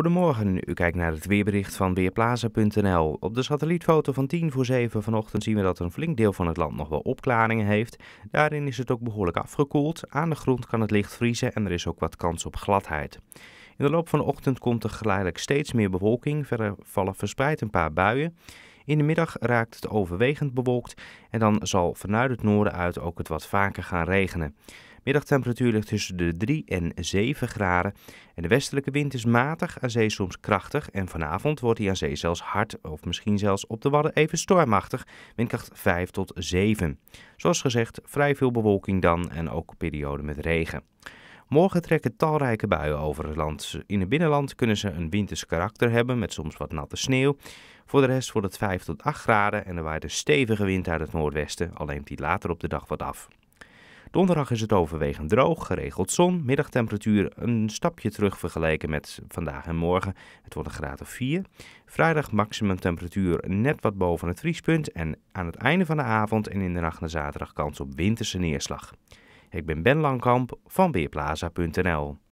Goedemorgen, u kijkt naar het weerbericht van Weerplaza.nl. Op de satellietfoto van 10 voor 7 vanochtend zien we dat een flink deel van het land nog wel opklaringen heeft. Daarin is het ook behoorlijk afgekoeld. Aan de grond kan het licht vriezen en er is ook wat kans op gladheid. In de loop van de ochtend komt er geleidelijk steeds meer bewolking. Verder vallen verspreid een paar buien. In de middag raakt het overwegend bewolkt en dan zal vanuit het noorden uit ook het wat vaker gaan regenen. Middagtemperatuur ligt tussen de 3 en 7 graden. En de westelijke wind is matig, aan zee soms krachtig. En vanavond wordt hij aan zee zelfs hard of misschien zelfs op de wadden even stormachtig. Windkracht 5 tot 7. Zoals gezegd, vrij veel bewolking dan en ook perioden met regen. Morgen trekken talrijke buien over het land. In het binnenland kunnen ze een winters karakter hebben met soms wat natte sneeuw. Voor de rest wordt het 5 tot 8 graden en er waait stevige wind uit het noordwesten, al neemt die later op de dag wat af. Donderdag is het overwegend droog, geregeld zon. Middagtemperatuur een stapje terug vergeleken met vandaag en morgen. Het wordt een graad of 4. Vrijdag maximum temperatuur net wat boven het vriespunt. En aan het einde van de avond en in de nacht naar zaterdag kans op winterse neerslag. Ik ben Ben Langkamp van Weerplaza.nl.